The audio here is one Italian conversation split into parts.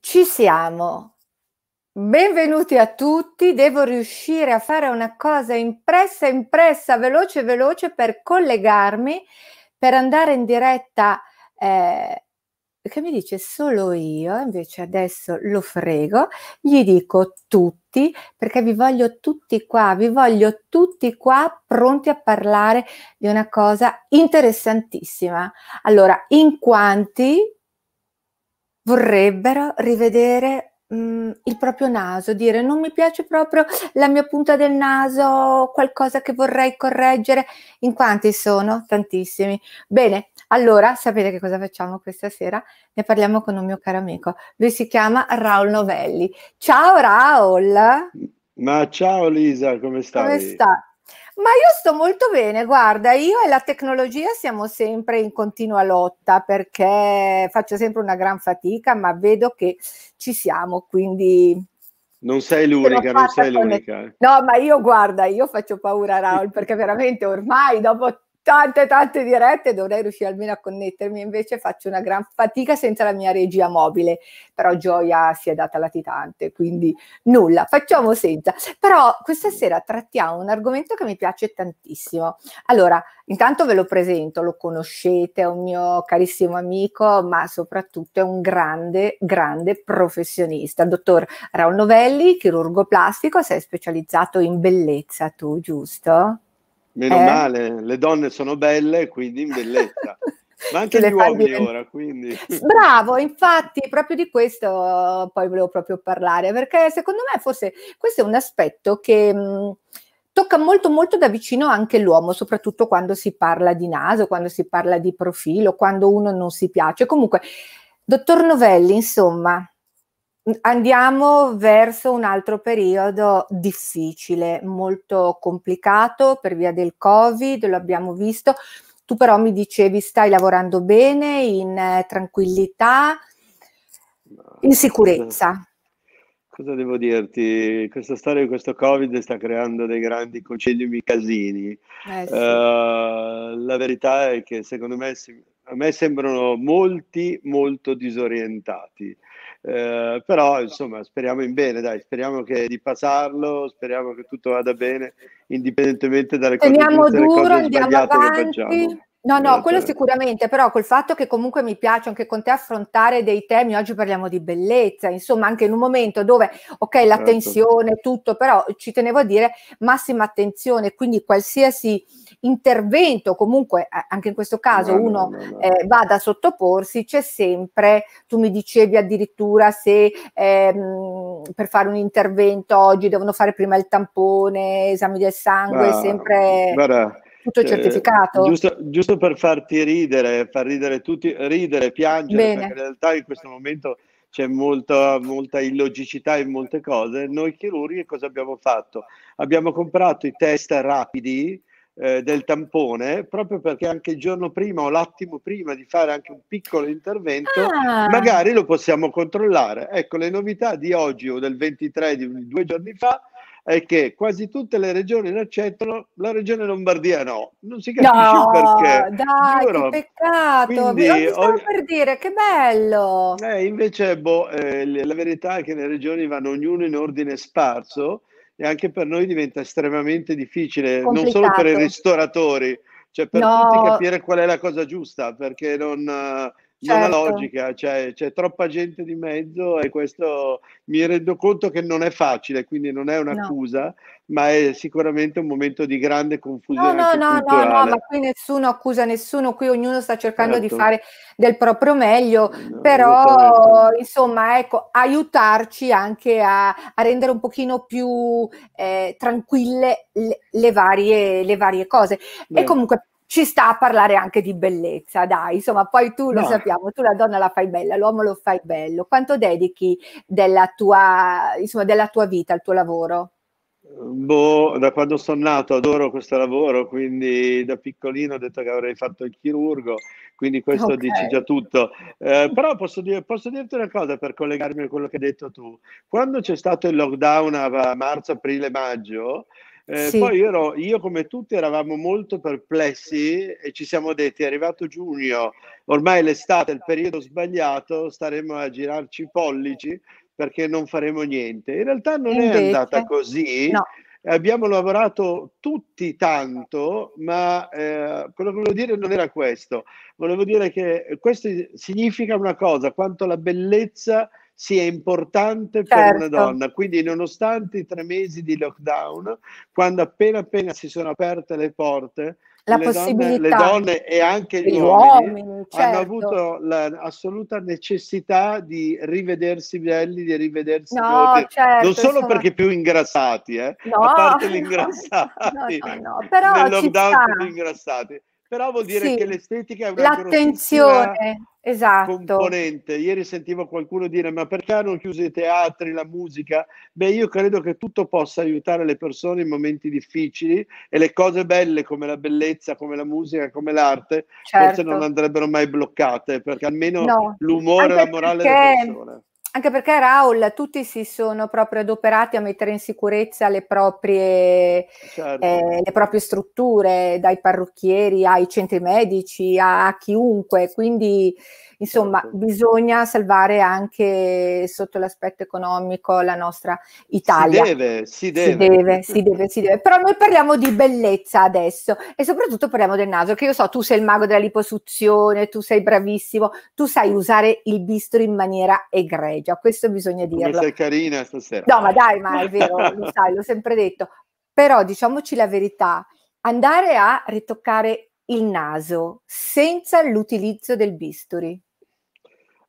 Ci siamo. Benvenuti a tutti. Devo riuscire a fare una cosa impressa, impressa, veloce, veloce per collegarmi, per andare in diretta. Eh, che mi dice solo io, invece adesso lo frego, gli dico tutti perché vi voglio tutti qua, vi voglio tutti qua pronti a parlare di una cosa interessantissima. Allora, in quanti vorrebbero rivedere mh, mm, il proprio naso, dire non mi piace proprio la mia punta del naso, qualcosa che vorrei correggere, in quanti sono tantissimi. Bene, allora sapete che cosa facciamo questa sera? Ne parliamo con un mio caro amico, lui si chiama Raul Novelli. Ciao Raul! Ma ciao Lisa, come stai? Come stai? Ma io sto molto bene, guarda, io e la tecnologia siamo sempre in continua lotta perché faccio sempre una gran fatica, ma vedo che ci siamo, quindi non sei l'unica, non sei l'unica. Eh. No, ma io guarda, io faccio paura Raul perché veramente ormai dopo tante tante dirette dovrei riuscire almeno a connettermi invece faccio una gran fatica senza la mia regia mobile però Gioia si è data latitante quindi nulla facciamo senza però questa sera trattiamo un argomento che mi piace tantissimo allora intanto ve lo presento lo conoscete è un mio carissimo amico ma soprattutto è un grande grande professionista il dottor Raul Novelli chirurgo plastico si è specializzato in bellezza tu giusto? Meno eh? male, le donne sono belle, quindi in bellezza. Ma anche gli uomini divent- ora, quindi. Bravo, infatti, proprio di questo uh, poi volevo proprio parlare, perché secondo me forse questo è un aspetto che... Mh, mm, tocca molto molto da vicino anche l'uomo, soprattutto quando si parla di naso, quando si parla di profilo, quando uno non si piace. Comunque, dottor Novelli, insomma, Andiamo verso un altro periodo difficile, molto complicato per via del Covid, lo abbiamo visto. Tu però mi dicevi stai lavorando bene, in eh, tranquillità, in sicurezza. Cosa devo dirti? Questa storia di questo Covid sta creando dei grandi concedimi casini. Eh sì. uh, la verità è che secondo me a me sembrano molti molto disorientati eh, però insomma speriamo in bene, dai, speriamo che, di passarlo, speriamo che tutto vada bene, indipendentemente dalle Teniamo cose giuste cose sbagliate avanti. che facciamo. No, no, quello sicuramente, però col fatto che comunque mi piace anche con te affrontare dei temi, oggi parliamo di bellezza, insomma anche in un momento dove, ok, l'attenzione, certo. tutto, però ci tenevo a dire massima attenzione, quindi qualsiasi intervento, comunque eh, anche in questo caso no, uno no, no, eh, vada a sottoporsi, c'è sempre, tu mi dicevi addirittura se ehm, per fare un intervento oggi devono fare prima il tampone, esami del sangue, sempre... Guarda tutto certificato. Eh, giusto, giusto, per farti ridere, far ridere tutti, ridere, piangere, Bene. perché in realtà in questo momento c'è molta, molta, illogicità in molte cose. Noi chirurghi cosa abbiamo fatto? Abbiamo comprato i test rapidi eh, del tampone proprio perché anche il giorno prima o l'attimo prima di fare anche un piccolo intervento ah. magari lo possiamo controllare. Ecco, le novità di oggi o del 23 di due giorni fa è che quasi tutte le regioni accettano, la regione Lombardia no. Non si capisce no, perché. Dai, Giuro. che peccato! Quindi, ogni... per dire, che bello! Eh, invece, boh, eh, la verità è che le regioni vanno ognuno in ordine sparso e anche per noi diventa estremamente difficile, Complicato. non solo per i ristoratori, cioè per no. tutti capire qual è la cosa giusta, perché non eh, non certo. ha logica, cioè, c'è troppa gente di mezzo e questo mi rendo conto che non è facile, quindi non è un'accusa, no. ma è sicuramente un momento di grande confusione. No, no, no, no, no, ma qui nessuno accusa nessuno, qui ognuno sta cercando certo. di fare del proprio meglio, no, eh, però insomma, ecco, aiutarci anche a, a rendere un pochino più eh, tranquille le, le, varie, le varie cose. Beh. E comunque ci sta a parlare anche di bellezza, dai, insomma, poi tu lo no. sappiamo, tu la donna la fai bella, l'uomo lo fai bello. Quanto dedichi della tua, insomma, della tua vita al tuo lavoro? Boh, da quando sono nato adoro questo lavoro, quindi da piccolino ho detto che avrei fatto il chirurgo, quindi questo okay. dice già tutto. Eh, però posso, dire, posso, dirti una cosa per collegarmi a quello che hai detto tu. Quando c'è stato il lockdown a marzo, aprile, maggio, eh, sì. Poi ero, io come tutti eravamo molto perplessi e ci siamo detti, è arrivato giugno, ormai l'estate è il periodo sbagliato, staremo a girarci i pollici perché non faremo niente. In realtà non Invece, è andata così. No. Abbiamo lavorato tutti tanto, ma eh, quello che volevo dire non era questo. Volevo dire che questo significa una cosa, quanto la bellezza sia importante certo. per una certo. donna. Quindi nonostante i tre mesi di lockdown, quando appena appena si sono aperte le porte, la le, donne, le donne e anche gli, gli uomini, uomini certo. hanno avuto l'assoluta necessità di rivedersi belli, di rivedersi no, certo, non solo insomma... perché più ingrassati, eh, no, a parte gli ingrassati, no, no, no, però nel lockdown più ingrassati, però vuol dire sì, che l'estetica è una l'attenzione esatto. componente. Ieri sentivo qualcuno dire: Ma perché hanno chiuso i teatri, la musica? Beh, io credo che tutto possa aiutare le persone in momenti difficili e le cose belle come la bellezza, come la musica, come l'arte, certo. forse non certo. andrebbero mai bloccate perché almeno no. l'umore e la morale perché... delle persone anche perché Raul, tutti si sono proprio adoperati a mettere in sicurezza le proprie, certo. eh, le proprie strutture, dai parrucchieri ai centri medici, a, a chiunque, quindi Insomma, certo. bisogna salvare anche sotto l'aspetto economico la nostra Italia. Si deve, si deve. Si deve, si deve, si deve. Però noi parliamo di bellezza adesso e soprattutto parliamo del naso, che io so, tu sei il mago della liposuzione, tu sei bravissimo, tu sai usare il bisturi in maniera egregia, questo bisogna dirlo. Come sei carina stasera. No, ma dai, ma è vero, lo sai, l'ho sempre detto. Però diciamoci la verità, andare a ritoccare il naso senza l'utilizzo del bisturi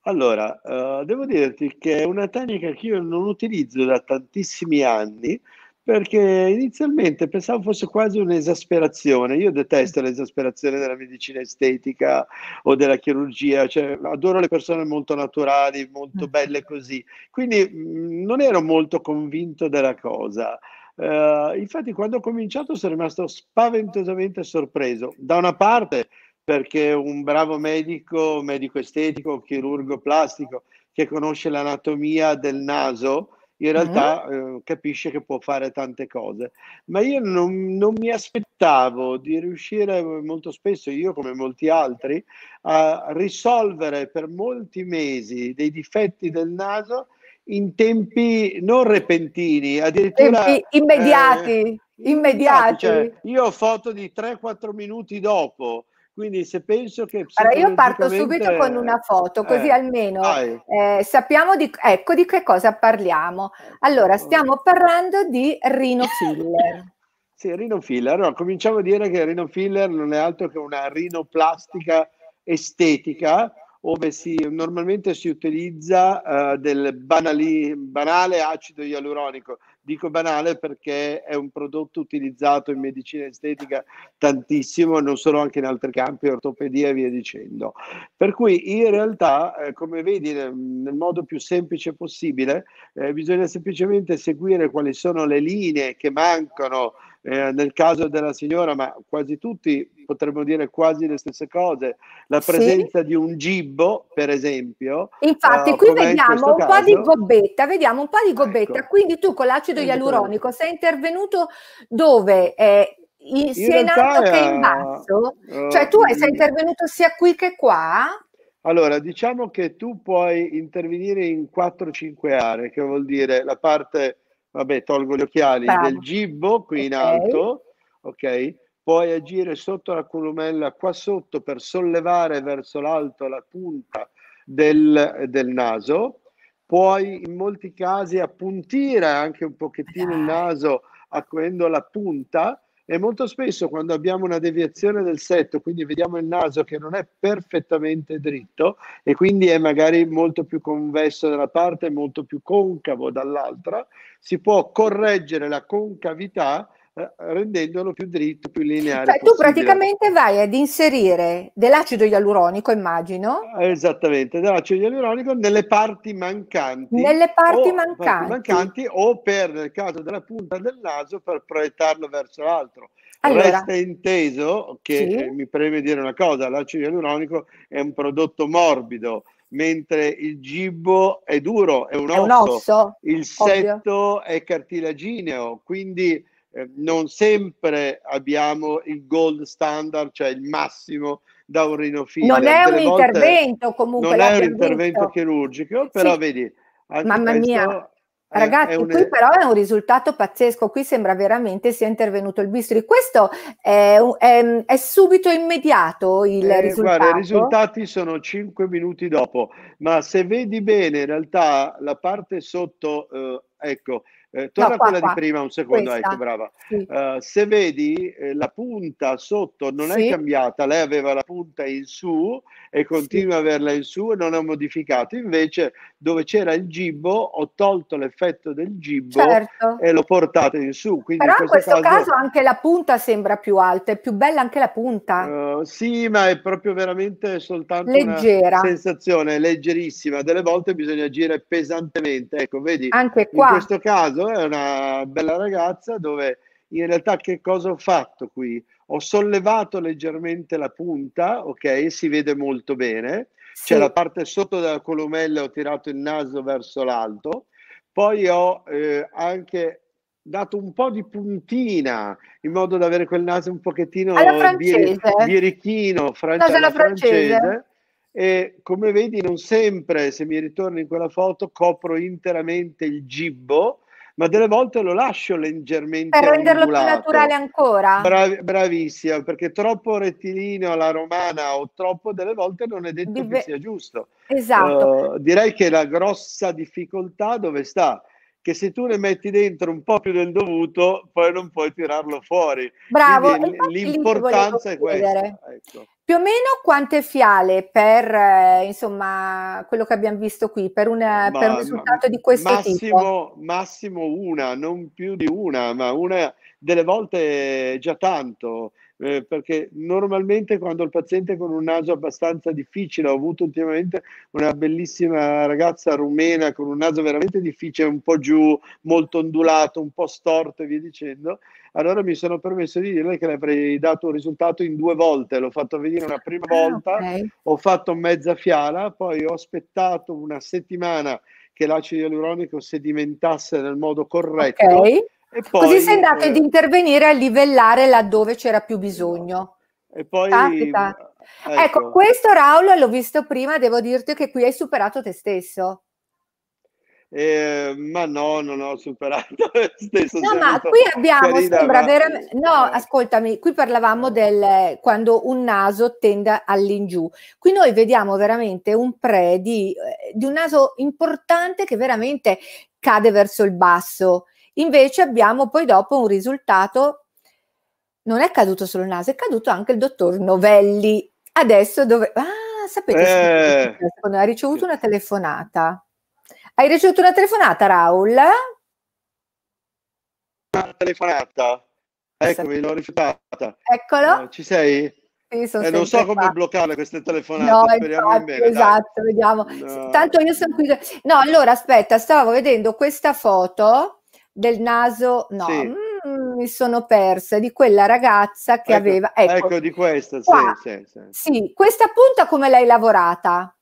allora, uh, devo dirti che è una tecnica che io non utilizzo da tantissimi anni perché inizialmente pensavo fosse quasi un'esasperazione. Io detesto mm. l'esasperazione della medicina estetica o della chirurgia, cioè, adoro le persone molto naturali, molto mm. belle così. Quindi mh, mm, non ero molto convinto della cosa. Uh, infatti quando ho cominciato sono rimasto spaventosamente sorpreso. Da una parte perché un bravo medico, medico estetico, chirurgo plastico che conosce l'anatomia del naso, in realtà mm. eh, capisce che può fare tante cose. Ma io non, non, mi aspettavo di riuscire molto spesso, io come molti altri, a risolvere per molti mesi dei difetti del naso in tempi non repentini, addirittura... Tempi immediati, eh, immediati. Cioè, io ho foto di 3-4 minuti dopo quindi se penso che... Allora io parto subito con una foto, così eh, almeno eh, sappiamo di, ecco, di, che cosa parliamo. Ecco. Allora, stiamo parlando di Rino Filler sì, Rino Filler Allora, cominciamo a dire che Rino Filler non è altro che una rinoplastica estetica, dove si, normalmente si utilizza uh, del banali, banale acido ialuronico Dico banale perché è un prodotto utilizzato in medicina estetica tantissimo, non solo anche in altri campi, ortopedia e via dicendo. Per cui in realtà, eh, come vedi, nel, nel, modo più semplice possibile, eh, bisogna semplicemente seguire quali sono le linee che mancano eh, nel caso della signora, ma quasi tutti potremmo dire quasi le stesse cose, la presenza sì. di un gibbo, per esempio. Infatti, uh, qui vediamo un caso. po' di gobbetta, vediamo un po' di ecco. gobbetta. Ecco. Quindi tu con l'acido ialuronico sei intervenuto dove eh, in, sia in, in alto che in basso? Uh, cioè tu uh, sei intervenuto sia qui che qua? Allora, diciamo che tu puoi intervenire in 4-5 aree, che vuol dire la parte Vabbè, tolgo gli occhiali Bravo. del gibbo qui in okay. alto, ok? Puoi agire sotto la columella qua sotto per sollevare verso l'alto la punta del, del naso. Puoi in molti casi appuntire anche un pochettino il naso acuendo la punta e molto spesso quando abbiamo una deviazione del setto, quindi vediamo il naso che non è perfettamente dritto e quindi è magari molto più convesso da una parte e molto più concavo dall'altra, si può correggere la concavità eh, rendendolo più dritto, più lineare. Cioè, tu praticamente vai ad inserire dell'acido ialuronico, immagino. Ah, esattamente, dell'acido ialuronico nelle parti mancanti. Nelle parti, o, mancanti. parti mancanti. o per, nel caso della punta del naso, per proiettarlo verso l'altro. Allora, Resta inteso che sì. eh, mi preme dire una cosa, l'acido ialuronico è un prodotto morbido, mentre il gibbo è duro, è un osso, è un osso il ovvio. setto è cartilagineo, quindi eh, non sempre abbiamo il gold standard, cioè il massimo da un rinofile. Non è un volte, intervento comunque. Non è un intervento visto. chirurgico, però sì. vedi. Mamma mia. Ragazzi, un... qui però è un risultato pazzesco, qui sembra veramente sia intervenuto il bisturi. Questo è, è, è subito immediato il eh, risultato? Guarda, i risultati sono 5 minuti dopo, ma se vedi bene, in realtà la parte sotto, eh, ecco, eh, torna no, qua, quella qua. di prima un secondo, ecco, brava. Sì. Uh, se vedi eh, la punta sotto non sì. è cambiata, lei aveva la punta in su e continua sì. a averla in su e non ha modificato. Invece dove c'era il gibbo ho tolto l'effetto del gibbo certo. e l'ho portato in su. Quindi Però in questo, in questo caso... caso... anche la punta sembra più alta, è più bella anche la punta. Uh, sì, ma è proprio veramente soltanto Leggera. una sensazione leggerissima. Delle volte bisogna agire pesantemente. Ecco, vedi, anche qua. in questo caso caso è una bella ragazza dove in realtà che cosa ho fatto qui? Ho sollevato leggermente la punta, ok? Si vede molto bene. Sì. C'è la parte sotto della columella, ho tirato il naso verso l'alto. Poi ho eh, anche dato un po' di puntina in modo da avere quel naso un pochettino birichino, francese, francese. francese. E come vedi non sempre, se mi ritorno in quella foto, copro interamente il gibbo, ma delle volte lo lascio leggermente per renderlo più naturale ancora. Brav- bravissima, perché troppo rettilineo alla romana o troppo delle volte non è detto Dive- che sia giusto. Esatto. Uh, direi che la grossa difficoltà dove sta? che se tu ne metti dentro un po' più del dovuto, poi non puoi tirarlo fuori. Bravo, Quindi, l'importanza è questa. Ecco. Più o meno quante fiale per eh, insomma, quello che abbiamo visto qui, per, una, ma, per un risultato ma, di questo massimo, tipo? Massimo una, non più di una, ma una delle volte già tanto, eh, perché normalmente quando il paziente con un naso abbastanza difficile, ho avuto ultimamente una bellissima ragazza rumena con un naso veramente difficile, un po' giù, molto ondulato, un po' storto e via dicendo, allora mi sono permesso di dirle che le avrei dato un risultato in due volte, l'ho fatto venire una prima ah, volta, okay. ho fatto mezza fiala, poi ho aspettato una settimana che l'acido ialuronico sedimentasse nel modo corretto. Okay e poi, Così sei andato eh, ad intervenire a livellare laddove c'era più bisogno. E poi... Ecco. ecco, questo Raul l'ho visto prima, devo dirti che qui hai superato te stesso. Eh, ma no, non ho superato stesso. No, ma qui abbiamo, carina, sembra ma... veramente... No, ascoltami, qui parlavamo del quando un naso tende all'ingiù. Qui noi vediamo veramente un pre di, eh, di un naso importante che veramente cade verso il basso Invece abbiamo poi dopo un risultato, non è caduto solo il naso, è caduto anche il dottor Novelli. Adesso dove... Ah, sapete, eh. ha ricevuto una telefonata. Hai ricevuto una telefonata, Raul? Una telefonata. Eccomi, l'ho rifiutata. Eccolo. Eh, ci sei? Sì, eh, non so come qua. bloccare queste telefonate. No, infatti, bene, esatto, dai. vediamo. No. Tanto io sono qui. No, allora aspetta, stavo vedendo questa foto del naso, no, sì. mm, mi sono persa, di quella ragazza che ecco, aveva... Ecco, ecco, di questa, qua, sì, sì, sì, questa punta come l'hai lavorata?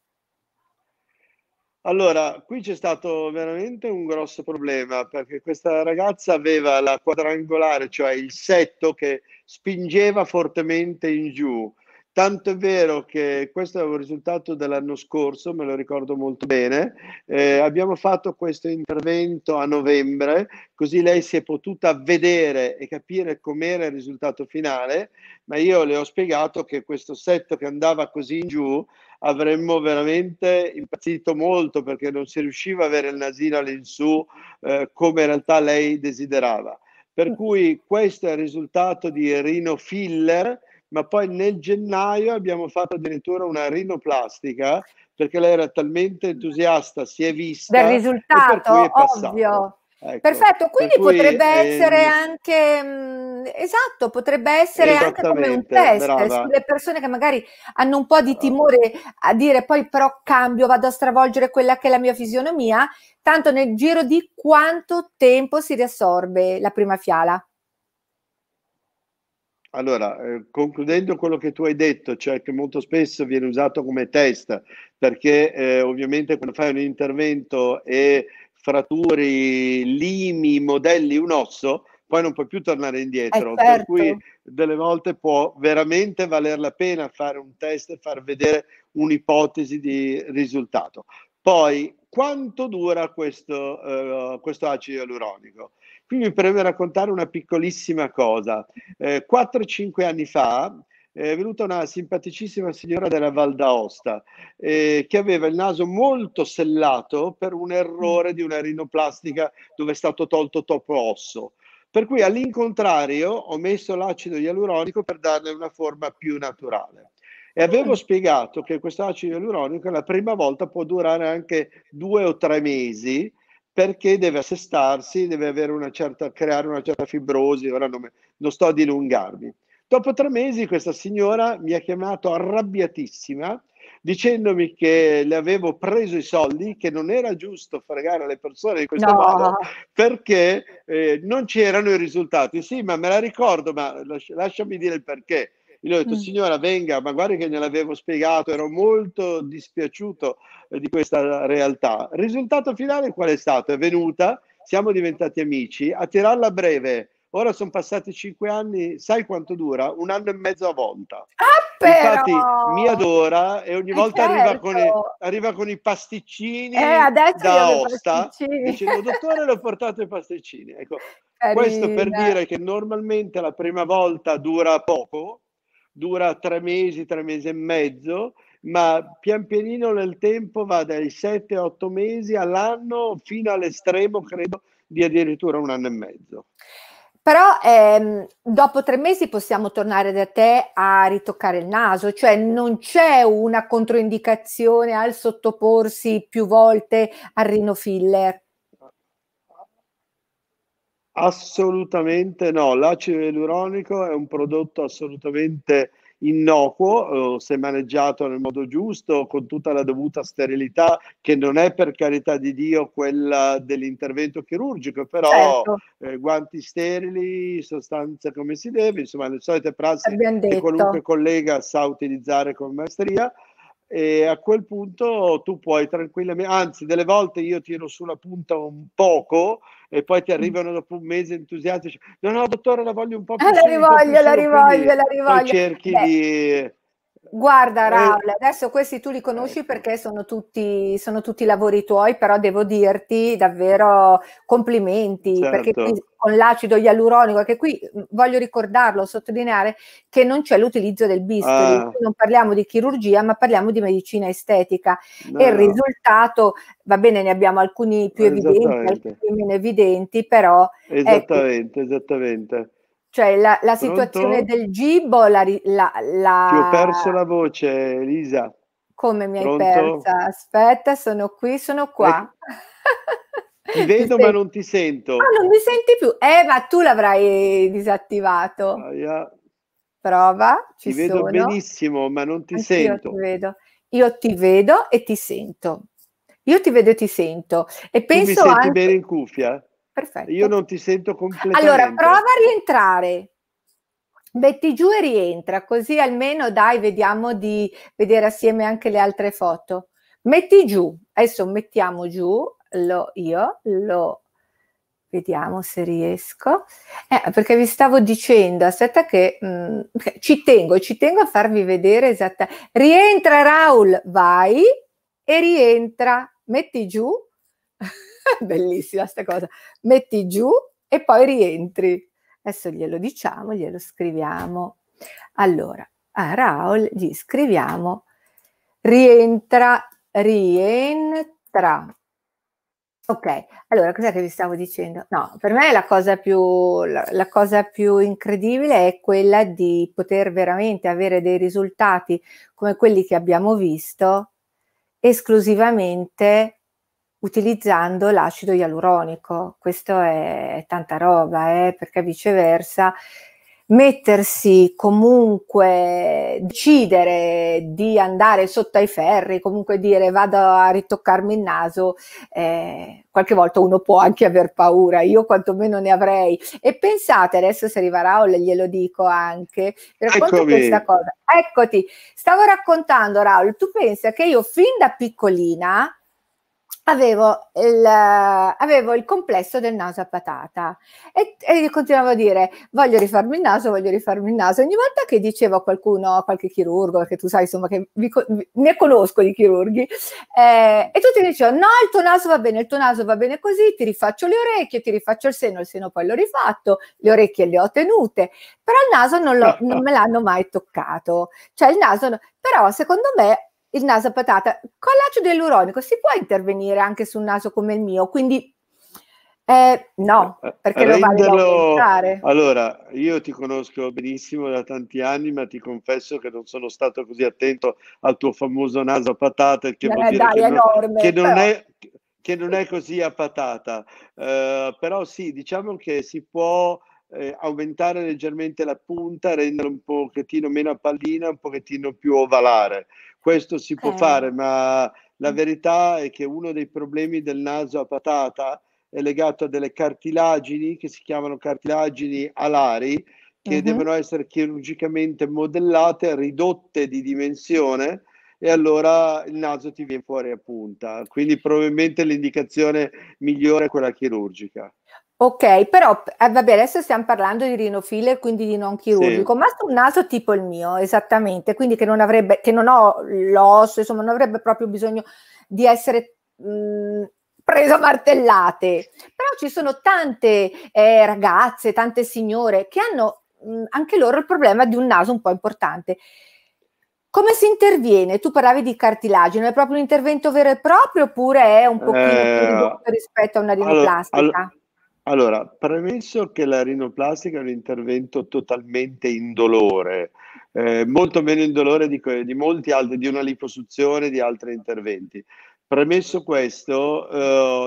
Allora, qui c'è stato veramente un grosso problema perché questa ragazza aveva la quadrangolare, cioè il setto che spingeva fortemente in giù Tanto è vero che questo è un risultato dell'anno scorso, me lo ricordo molto bene. Eh, abbiamo fatto questo intervento a novembre, così lei si è potuta vedere e capire com'era il risultato finale, ma io le ho spiegato che questo set che andava così in giù avremmo veramente impazzito molto perché non si riusciva a avere il nasino all'insù eh, come in realtà lei desiderava. Per cui questo è il risultato di Rino Filler ma poi nel gennaio abbiamo fatto addirittura una rinoplastica perché lei era talmente entusiasta, si è vista del risultato, ovvio. Ecco, Perfetto, quindi per cui, potrebbe ehm, essere anche mh, mm, esatto, potrebbe essere anche come un test sulle persone che magari hanno un po' di timore a dire poi però cambio, vado a stravolgere quella che è la mia fisionomia, tanto nel giro di quanto tempo si riassorbe la prima fiala? Allora, eh, concludendo quello che tu hai detto, cioè che molto spesso viene usato come test, perché eh, ovviamente quando fai un intervento e fratturi, limi, modelli un osso, poi non puoi più tornare indietro, eh, certo. per cui delle volte può veramente valer la pena fare un test e far vedere un'ipotesi di risultato. Poi, quanto dura questo, eh, questo acido ialuronico? Qui mi preme raccontare una piccolissima cosa. Eh, 4-5 anni fa è venuta una simpaticissima signora della Val d'Aosta eh, che aveva il naso molto sellato per un errore di una rinoplastica dove è stato tolto topo osso. Per cui all'incontrario ho messo l'acido ialuronico per darle una forma più naturale. E avevo mm. spiegato che questo acido ialuronico la prima volta può durare anche due o tre mesi, perché deve assestarsi, deve avere una certa, creare una certa fibrosi, ora non, non sto a dilungarmi. Dopo tre mesi questa signora mi ha chiamato arrabbiatissima dicendomi che le avevo preso i soldi, che non era giusto fregare le persone in questo no. modo, perché eh, non c'erano i risultati. Sì, ma me la ricordo, ma lasciami dire il perché. Io ho detto, mm. signora, venga, ma guardi che gliel'avevo spiegato, ero molto dispiaciuto eh, di questa realtà. Risultato finale qual è stato? È venuta, siamo diventati amici, a tirarla breve. Ora sono passati cinque anni, sai quanto dura? Un anno e mezzo a volta. Ah, però! Infatti mi adora e ogni eh, volta certo. arriva, con i, certo! arriva, con i, pasticcini eh, adesso da osta dicendo dottore l'ho portato i pasticcini. Ecco, questo per dire che normalmente la prima volta dura poco, dura tre mesi, tre mesi e mezzo, ma pian pianino nel tempo va dai sette, otto mesi all'anno fino all'estremo, credo, di addirittura un anno e mezzo. Però ehm, dopo tre mesi possiamo tornare da te a ritoccare il naso, cioè non c'è una controindicazione al sottoporsi più volte al rinofiller. Assolutamente no, l'acido ialuronico è un prodotto assolutamente innocuo, eh, se maneggiato nel modo giusto, con tutta la dovuta sterilità, che non è per carità di Dio quella dell'intervento chirurgico, però certo. eh, guanti sterili, sostanze come si deve, insomma le solite prassi che qualunque collega sa utilizzare con maestria e a quel punto tu puoi tranquillamente, anzi delle volte io tiro sulla punta un poco e poi ti arrivano mm. dopo un mese entusiasti, no no dottore la voglio un po' più... Eh, la rivoglio, la rivoglio, la rivoglio. Cerchi Beh. di Guarda eh, Raul, adesso questi tu li eh, conosci perché sono tutti, sono tutti lavori tuoi, però devo dirti davvero complimenti, certo. perché qui, con l'acido ialuronico, che qui voglio ricordarlo, sottolineare che non c'è l'utilizzo del bisturi, ah. non parliamo di chirurgia, ma parliamo di medicina estetica no. e il risultato, va bene, ne abbiamo alcuni più evidenti, alcuni meno evidenti, però... Esattamente, ecco, esattamente. Cioè la, la situazione Pronto? del gibo, la, la, la... Ti ho perso la voce, Elisa. Come mi Pronto? hai persa? Aspetta, sono qui, sono qua. Eh, ti vedo ti ma non ti sento. Ah, non mi senti più. Eh, ma tu l'avrai disattivato. Ah, yeah. Prova, ci ti vedo benissimo, ma non ti Anch'io sento. Ti vedo. Io ti vedo e ti sento. Io ti vedo e ti sento. E penso tu mi senti anche... bene in cuffia? perfetto. Io non ti sento completamente. Allora, prova a rientrare. Metti giù e rientra, così almeno dai, vediamo di vedere assieme anche le altre foto. Metti giù, adesso mettiamo giù, lo, io lo vediamo se riesco, eh, perché vi stavo dicendo, aspetta che mh, mm, ci tengo, ci tengo a farvi vedere esattamente. Rientra Raul, vai e rientra, metti giù. bellissima sta cosa, metti giù e poi rientri. Adesso glielo diciamo, glielo scriviamo. Allora, a Raul gli scriviamo rientra, rientra. Ok, allora cos'è che vi stavo dicendo? No, per me la cosa, più, la, la cosa più incredibile è quella di poter veramente avere dei risultati come quelli che abbiamo visto esclusivamente utilizzando l'acido ialuronico. Questo è tanta roba, eh, perché viceversa mettersi comunque, decidere di andare sotto ai ferri, comunque dire vado a ritoccarmi il naso, eh, qualche volta uno può anche aver paura, io quantomeno ne avrei. E pensate, adesso se arriva Raul glielo dico anche, racconto questa cosa. Eccoti, stavo raccontando Raul, tu pensa che io fin da piccolina Avevo il, avevo il, complesso del naso a patata e, e, continuavo a dire voglio rifarmi il naso, voglio rifarmi il naso. Ogni volta che dicevo a qualcuno, a qualche chirurgo, perché tu sai insomma che vi, ne conosco di chirurghi, eh, e tutti dicevano no, il tuo naso va bene, il tuo naso va bene così, ti rifaccio le orecchie, ti rifaccio il seno, il seno poi l'ho rifatto, le orecchie le ho tenute, però il naso non, certo. non me l'hanno mai toccato. Cioè il naso, però secondo me il naso a patata. Con l'acido ialuronico si può intervenire anche sul naso come il mio, quindi eh, no, eh, eh, perché Renderlo... lo vado a aumentare. Allora, io ti conosco benissimo da tanti anni, ma ti confesso che non sono stato così attento al tuo famoso naso a patata, che, eh, dai, che, enorme, non, che però... non è che non è così a patata, uh, però sì, diciamo che si può eh, aumentare leggermente la punta, rendere un pochettino meno a pallina, un pochettino più ovalare. Questo si okay. può fare, ma la mm. verità è che uno dei problemi del naso a patata è legato a delle cartilagini che si chiamano cartilagini alari, che uh-huh. devono essere chirurgicamente modellate, ridotte di dimensione e allora il naso ti viene fuori a punta. Quindi probabilmente l'indicazione migliore è quella chirurgica. Ok, però eh, vabbè, adesso stiamo parlando di rinofiller, quindi di non chirurgico, sì. ma su un naso tipo il mio, esattamente, quindi che non avrebbe, che non ho l'osso, insomma, non avrebbe proprio bisogno di essere mh, mm, preso a martellate. Però ci sono tante eh, ragazze, tante signore che hanno mh, mm, anche loro il problema di un naso un po' importante. Come si interviene? Tu parlavi di cartilagine, è proprio un intervento vero e proprio oppure è un pochino eh, più ridotto rispetto a una rinoplastica? Allora, allora, premesso che la rinoplastica è un intervento totalmente indolore, eh, molto meno indolore di, di molti altri, di una liposuzione, di altri interventi. Premesso questo,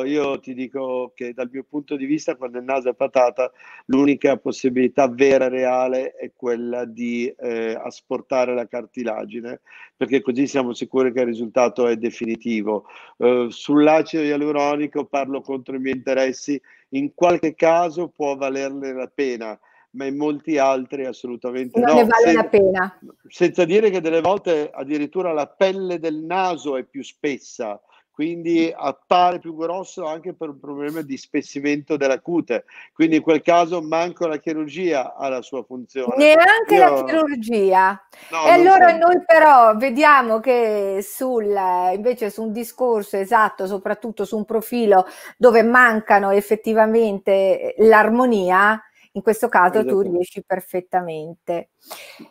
eh, io ti dico che dal mio punto di vista, quando il naso è patata, l'unica possibilità vera e reale è quella di eh, asportare la cartilagine, perché così siamo sicuri che il risultato è definitivo. Eh, sull'acido ialuronico parlo contro i miei interessi, in qualche caso può valerle la pena, ma in molti altri assolutamente non no. Non ne vale senza, la pena. Senza dire che delle volte addirittura la pelle del naso è più spessa quindi appare più grosso anche per un problema di spessimento della cute. Quindi in quel caso manco la chirurgia ha la sua funzione. Neanche Io... la chirurgia. No, e allora so. noi però vediamo che sul, invece su un discorso esatto, soprattutto su un profilo dove mancano effettivamente l'armonia, in questo caso tu esatto. riesci perfettamente.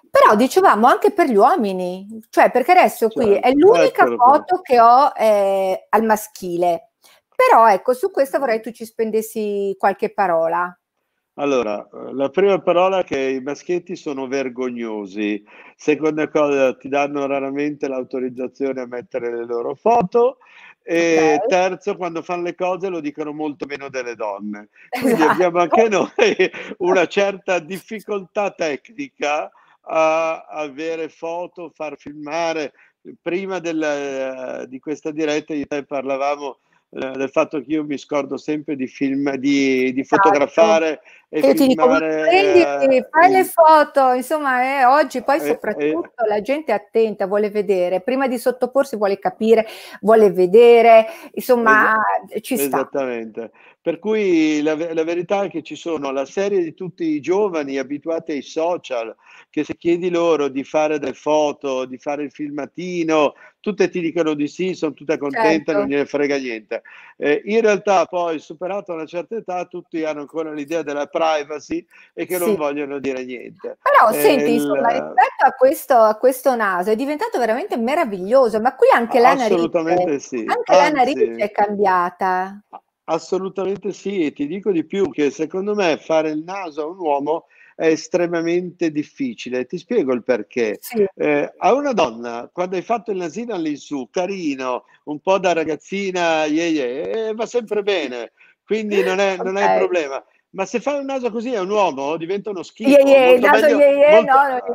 Però dicevamo anche per gli uomini, cioè perché adesso qui certo, è eh, l'unica certo. foto che ho eh, al maschile. Però ecco, su questo mm. vorrei tu ci spendessi qualche parola. Allora, eh, la prima parola è che i maschietti sono vergognosi. Seconda cosa, ti danno raramente l'autorizzazione a mettere le loro foto. E okay. terzo, quando fanno le cose lo dicono molto meno delle donne. Quindi esatto. abbiamo anche noi una certa difficoltà tecnica a avere foto, far filmare. Prima della, di questa diretta io parlavamo eh, del fatto che io mi scordo sempre di, film, di, di esatto. fotografare e io filmare. Prendi, eh, fai le foto, insomma, eh, oggi poi eh, eh. soprattutto la gente è attenta, vuole vedere, prima di sottoporsi vuole capire, vuole vedere, insomma, ci sta. Esattamente. Per cui la, la, verità è che ci sono la serie di tutti i giovani abituati ai social, che se chiedi loro di fare delle foto, di fare il filmatino, tutte ti dicono di sì, sono tutte contente, certo. non gliene frega niente. Eh, in realtà poi, superato una certa età, tutti hanno ancora l'idea della privacy e che sì. non vogliono dire niente. Però eh, senti, il... rispetto a questo, a questo, naso, è diventato veramente meraviglioso, ma qui anche la narice, sì. anche Anzi, la narice è cambiata. Ah, Assolutamente sì, e ti dico di più che secondo me fare il naso a un uomo è estremamente difficile. Ti spiego il perché. Sì. Eh, a una donna, quando hai fatto il nasino all'insù, carino, un po' da ragazzina, yeah, yeah, eh, va sempre bene, quindi non è, okay. non è, il problema. Ma se fai un naso così a un uomo diventa uno schifo. Yeah, yeah, il naso meglio, yeah, molto,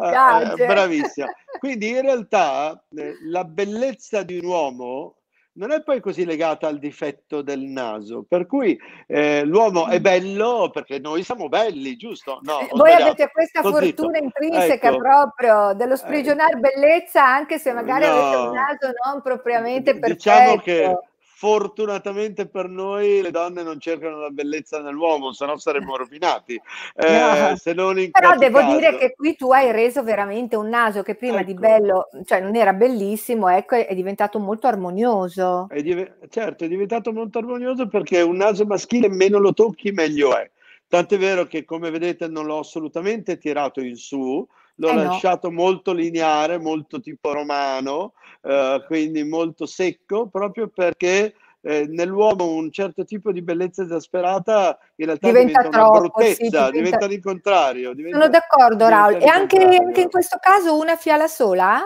no, eh, eh, bravissima. Quindi in realtà eh, la bellezza di un uomo non è poi così legata al difetto del naso, per cui eh, l'uomo è mm. bello perché noi siamo belli, giusto? No, eh, Voi sbagliato. avete questa Sto fortuna zitto. intrinseca ecco. proprio dello eh. sprigionare ecco. bellezza anche se magari no. avete un naso non propriamente perfetto. Diciamo che fortunatamente per noi le donne non cercano la bellezza nell'uomo, se no saremmo rovinati. Eh, no. se non in Però devo caso. dire che qui tu hai reso veramente un naso che prima ecco. di bello, cioè non era bellissimo, ecco, è diventato molto armonioso. È div- certo, è diventato molto armonioso perché un naso maschile meno lo tocchi meglio è. Tant'è vero che come vedete non l'ho assolutamente tirato in su, l'ho eh lasciato molto lineare, molto tipo romano, eh, quindi molto secco, proprio perché eh, nell'uomo un certo tipo di bellezza esasperata in realtà diventa, diventa troppo, bruttezza, sì, diventa... diventa il contrario. Diventa, Sono d'accordo Raul, e anche, anche in questo caso una fiala sola?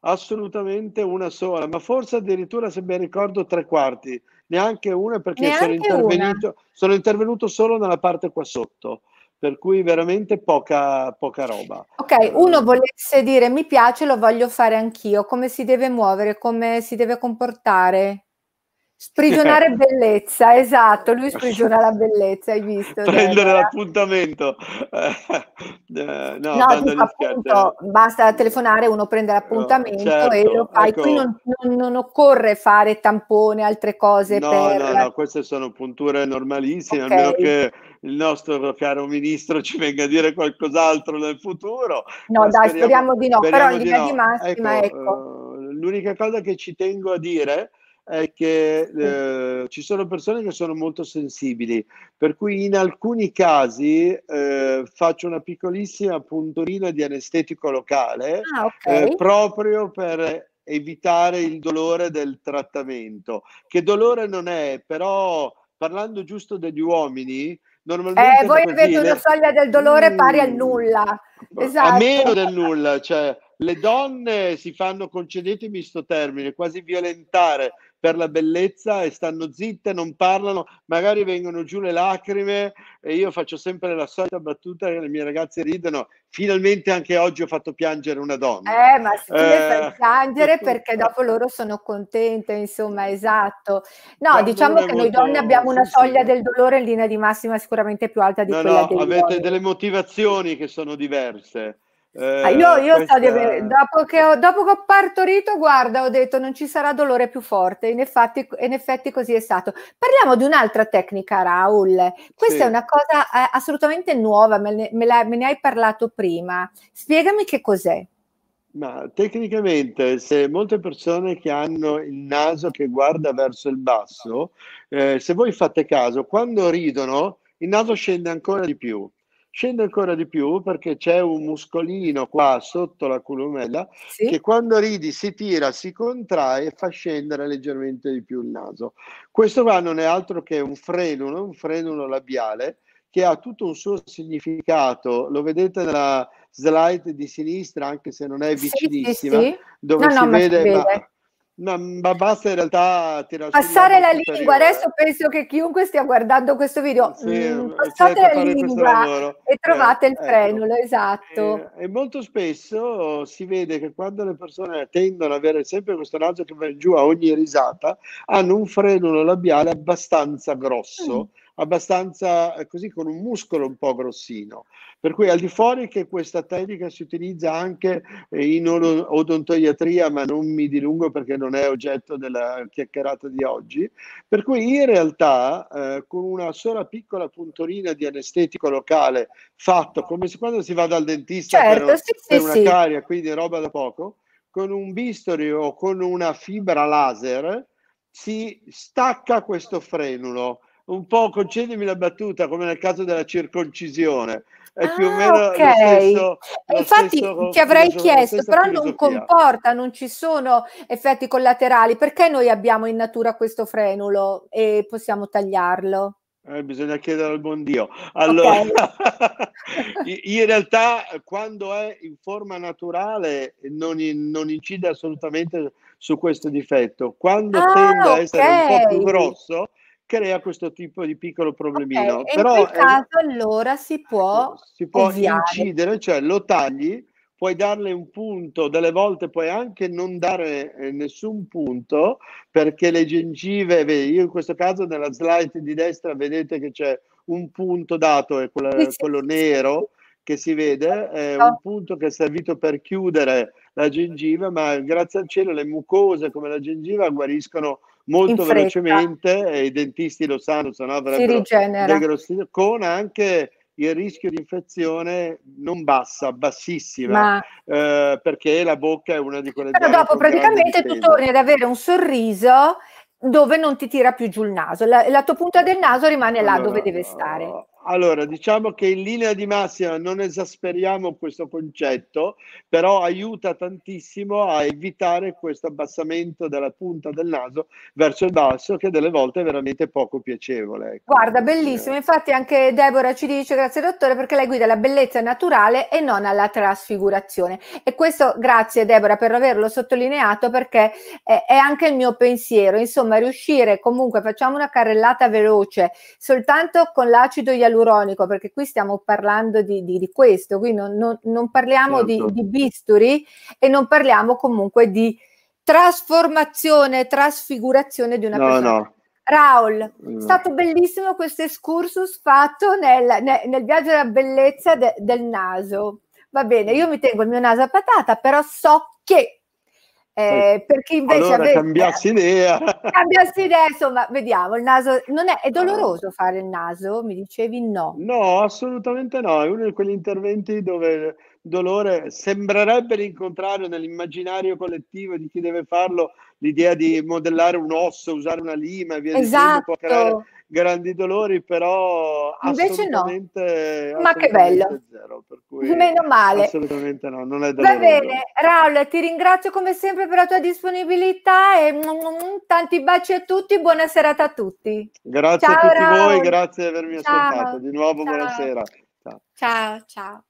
Assolutamente una sola, ma forse addirittura se ben ricordo tre quarti, neanche una perché neanche sono, intervenuto, una. sono intervenuto solo nella parte qua sotto per cui veramente poca, poca roba. Ok, uno eh. volesse dire mi piace, lo voglio fare anch'io, come si deve muovere, come si deve comportare? Sprigionare bellezza, esatto, lui sprigiona la bellezza, hai visto? Cioè, Prendere Debra? l'appuntamento. Eh, eh, no, no appunto, basta telefonare, uno prende l'appuntamento certo, e lo certo, fai. Ecco. Qui non, non, non, occorre fare tampone, altre cose. No, per... no, no, queste sono punture normalissime, okay. almeno che il nostro caro ministro ci venga a dire qualcos'altro nel futuro. No, dai, speriamo, speriamo, di no, speriamo però in linea di, massima, ecco. ecco. Uh, l'unica cosa che ci tengo a dire è che eh, ci sono persone che sono molto sensibili, per cui in alcuni casi eh, faccio una piccolissima puntorina di anestetico locale ah, okay. eh, proprio per evitare il dolore del trattamento, che dolore non è, però parlando giusto degli uomini, Normalmente eh, voi avete una soglia del dolore pari al mm. nulla. Esatto. A meno esatto. del nulla, cioè le donne si fanno, concedetemi questo termine, quasi violentare per la bellezza e stanno zitte, non parlano, magari vengono giù le lacrime e io faccio sempre la solita battuta che le mie ragazze ridono, finalmente anche oggi ho fatto piangere una donna. Eh, ma si eh. le piangere perché dopo loro sono contente, insomma, esatto. No, Quando diciamo che noi donne abbiamo una soglia del dolore in linea di massima sicuramente più alta di no, quella no, degli avete uomini. delle motivazioni che sono diverse. Ah, eh, io, io questa... so di avere, dopo, che ho, dopo che ho partorito, guarda, ho detto non ci sarà dolore più forte, in effetti, in effetti così è stato. Parliamo di un'altra tecnica, Raul, questa sì. è una cosa eh, assolutamente nuova, me ne, me, la, me ne hai parlato prima, spiegami che cos'è. Ma tecnicamente, se molte persone che hanno il naso che guarda verso il basso, eh, se voi fate caso, quando ridono il naso scende ancora di più. Scende ancora di più perché c'è un muscolino qua sotto la columella sì. che quando ridi si tira, si contrae e fa scendere leggermente di più il naso. Questo qua non è altro che un frenulo, un frenulo labiale che ha tutto un suo significato. Lo vedete nella slide di sinistra, anche se non è vicinissima, sì, sì, dove no, si no, vede. Si vede. Ma No, ma basta in realtà tirare passare la lingua. Superiore. Adesso penso che chiunque stia guardando questo video, sì, mh, mm, passate la lingua e trovate eh, il frenolo Ecco. Esatto. E, eh, e, molto spesso si vede che quando le persone tendono ad avere sempre questo naso che va giù a ogni risata, hanno un frenolo labiale abbastanza grosso. Mm abbastanza eh, così con un muscolo un po' grossino. Per cui al di fuori che questa tecnica si utilizza anche eh, in odontoiatria, ma non mi dilungo perché non è oggetto della chiacchierata di oggi, per cui in realtà eh, con una sola piccola puntolina di anestetico locale fatto come se quando si va dal dentista certo, per, sì, per sì, una sì. caria, quindi roba da poco, con un bisturi o con una fibra laser si stacca questo frenulo un po', concedimi la battuta, come nel caso della circoncisione è ah, più o ah, meno okay. stesso, Infatti stesso, ti avrei chiesto, però filosofia. non comporta, non ci sono effetti collaterali, perché noi abbiamo in natura questo frenulo e possiamo tagliarlo? Eh, bisogna chiedere al buon Dio. Allora, okay. in realtà quando è in forma naturale non, in, non incide assolutamente su questo difetto. Quando ah, tende okay. a essere un po' più grosso, crea questo tipo di piccolo problemino. Okay, Però in quel eh, caso è, allora si può, si può incidere, cioè lo tagli, puoi darle un punto, delle volte puoi anche non dare eh, nessun punto perché le gengive, io in questo caso nella slide di destra vedete che c'è un punto dato, è quello, quello nero che si vede, certo. è un punto che è servito per chiudere la gengiva, ma grazie al cielo le mucose come la gengiva guariscono molto velocemente, i dentisti lo sanno, se no avrebbero degrossito, con anche il rischio di infezione non bassa, bassissima, Ma... eh, perché la bocca è una di quelle Però dopo praticamente tu torni ad avere un sorriso dove non ti tira più giù il naso, la, la tua punta del naso rimane là allora, dove deve stare. Allora, diciamo che in linea di massima non esasperiamo questo concetto, però aiuta tantissimo a evitare questo abbassamento della punta del naso verso il basso che delle volte è veramente poco piacevole. Ecco. Guarda, bellissimo. Infatti anche Deborah ci dice grazie dottore perché lei guida alla bellezza naturale e non alla trasfigurazione. E questo grazie Deborah per averlo sottolineato perché è anche il mio pensiero. Insomma, riuscire comunque, facciamo una carrellata veloce, soltanto con l'acido ialuronico ialuronico, perché qui stiamo parlando di, di, di questo, qui non, non, non parliamo certo. di, di bisturi e non parliamo comunque di trasformazione, trasfigurazione di una no, persona. No. Raul, è no. stato bellissimo questo excursus fatto nel, nel, nel viaggio della bellezza de, del naso. Va bene, mm. io mi tengo il mio naso a patata, però so che eh, perché invece allora, avete... cambiassi idea cambiassi idea insomma vediamo il naso non è, è ah. doloroso fare il naso mi dicevi no no assolutamente no è uno di quegli interventi dove il dolore sembrerebbe l'incontrario nell'immaginario collettivo di chi deve farlo l'idea di modellare un osso, usare una lima e via esatto. dicendo, può esatto. creare grandi dolori, però invece no. Ma che bello! Zero, Meno male. Assolutamente no, non è da Va bene, Raul, ti ringrazio come sempre per la tua disponibilità e mm, mm, mm, tanti baci a tutti, buona serata a tutti. Grazie ciao, a tutti Raul. voi, grazie di avermi ascoltato. Di nuovo ciao. buonasera. Ciao ciao. ciao.